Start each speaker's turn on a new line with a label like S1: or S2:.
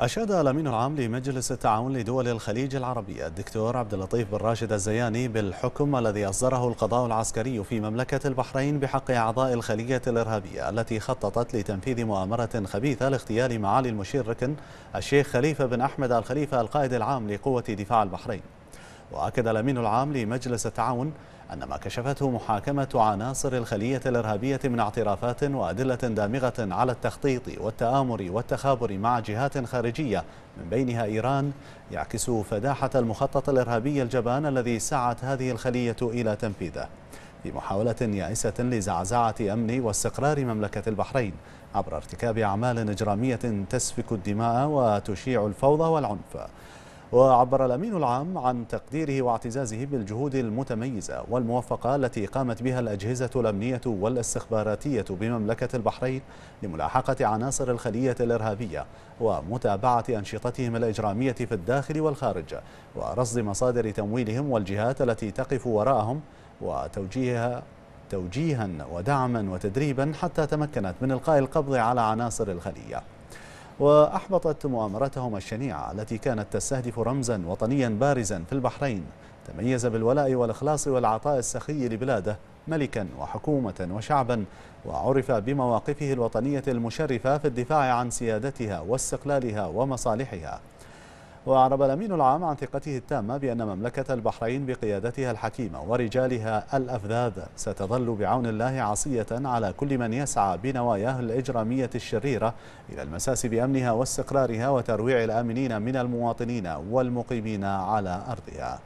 S1: أشاد الأمين العام لمجلس التعاون لدول الخليج العربية الدكتور عبد اللطيف بن راشد الزياني بالحكم الذي أصدره القضاء العسكري في مملكة البحرين بحق أعضاء الخلية الإرهابية التي خططت لتنفيذ مؤامرة خبيثة لاغتيال معالي المشير ركن الشيخ خليفة بن أحمد الخليفة القائد العام لقوة دفاع البحرين وأكد الأمين العام لمجلس التعاون أن ما كشفته محاكمة عناصر الخلية الإرهابية من اعترافات وأدلة دامغة على التخطيط والتآمر والتخابر مع جهات خارجية من بينها إيران يعكس فداحة المخطط الإرهابي الجبان الذي سعت هذه الخلية إلى تنفيذه في محاولة يائسة لزعزعة أمن واستقرار مملكة البحرين عبر ارتكاب أعمال إجرامية تسفك الدماء وتشيع الفوضى والعنف وعبر الأمين العام عن تقديره واعتزازه بالجهود المتميزة والموفقة التي قامت بها الأجهزة الأمنية والاستخباراتية بمملكة البحرين لملاحقة عناصر الخلية الإرهابية ومتابعة أنشطتهم الإجرامية في الداخل والخارج ورصد مصادر تمويلهم والجهات التي تقف وراءهم وتوجيهها توجيها ودعما وتدريبا حتى تمكنت من إلقاء القبض على عناصر الخلية وأحبطت مؤامرتهم الشنيعة التي كانت تستهدف رمزا وطنيا بارزا في البحرين تميز بالولاء والإخلاص والعطاء السخي لبلاده ملكا وحكومة وشعبا وعرف بمواقفه الوطنية المشرفة في الدفاع عن سيادتها واستقلالها ومصالحها وأعرب الأمين العام عن ثقته التامة بأن مملكة البحرين بقيادتها الحكيمة ورجالها الأفذاذ ستظل بعون الله عصية على كل من يسعى بنواياه الإجرامية الشريرة إلى المساس بأمنها واستقرارها وترويع الآمنين من المواطنين والمقيمين على أرضها